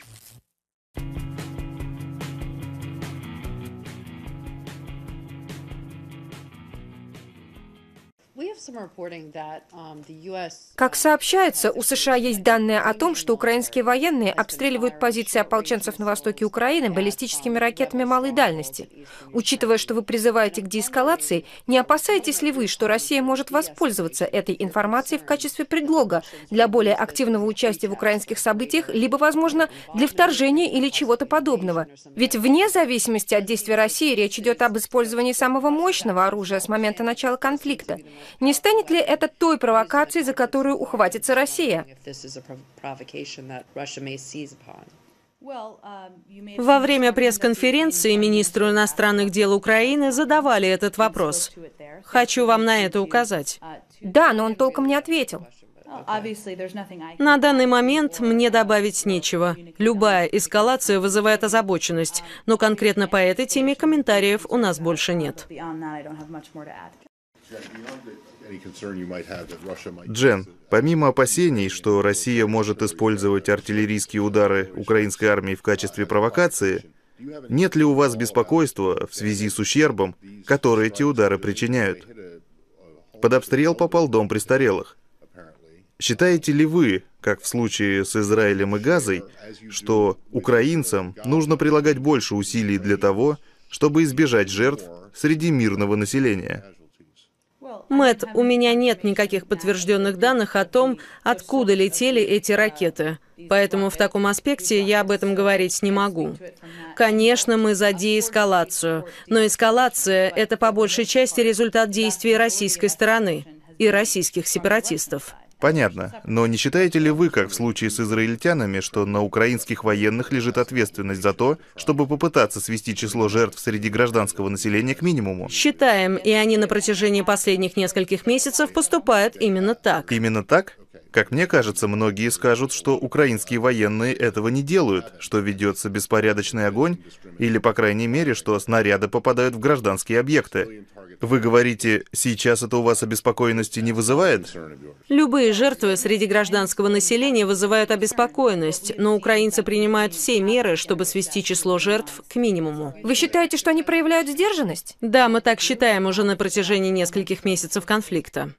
Mm-hmm. Как сообщается, у США есть данные о том, что украинские военные обстреливают позиции ополченцев на востоке Украины баллистическими ракетами малой дальности. Учитывая, что вы призываете к деэскалации, не опасаетесь ли вы, что Россия может воспользоваться этой информацией в качестве предлога для более активного участия в украинских событиях, либо, возможно, для вторжения или чего-то подобного? Ведь вне зависимости от действий России речь идет об использовании самого мощного оружия с момента начала конфликта. Не станет ли это той провокацией, за которую ухватится Россия? Во время пресс-конференции министру иностранных дел Украины задавали этот вопрос. Хочу вам на это указать. Да, но он толком не ответил. На данный момент мне добавить нечего. Любая эскалация вызывает озабоченность, но конкретно по этой теме комментариев у нас больше нет. Джен, помимо опасений, что Россия может использовать артиллерийские удары украинской армии в качестве провокации, нет ли у вас беспокойства в связи с ущербом, который эти удары причиняют? Под обстрел попал дом престарелых. Считаете ли вы, как в случае с Израилем и Газой, что украинцам нужно прилагать больше усилий для того, чтобы избежать жертв среди мирного населения? Мэт, у меня нет никаких подтвержденных данных о том, откуда летели эти ракеты. Поэтому в таком аспекте я об этом говорить не могу. Конечно, мы за деэскалацию, но эскалация – это по большей части результат действий российской стороны и российских сепаратистов. Понятно. Но не считаете ли вы, как в случае с израильтянами, что на украинских военных лежит ответственность за то, чтобы попытаться свести число жертв среди гражданского населения к минимуму? Считаем, и они на протяжении последних нескольких месяцев поступают именно так. Именно так? Как мне кажется, многие скажут, что украинские военные этого не делают, что ведется беспорядочный огонь, или, по крайней мере, что снаряды попадают в гражданские объекты. Вы говорите, сейчас это у вас обеспокоенности не вызывает? Любые жертвы среди гражданского населения вызывают обеспокоенность, но украинцы принимают все меры, чтобы свести число жертв к минимуму. Вы считаете, что они проявляют сдержанность? Да, мы так считаем уже на протяжении нескольких месяцев конфликта.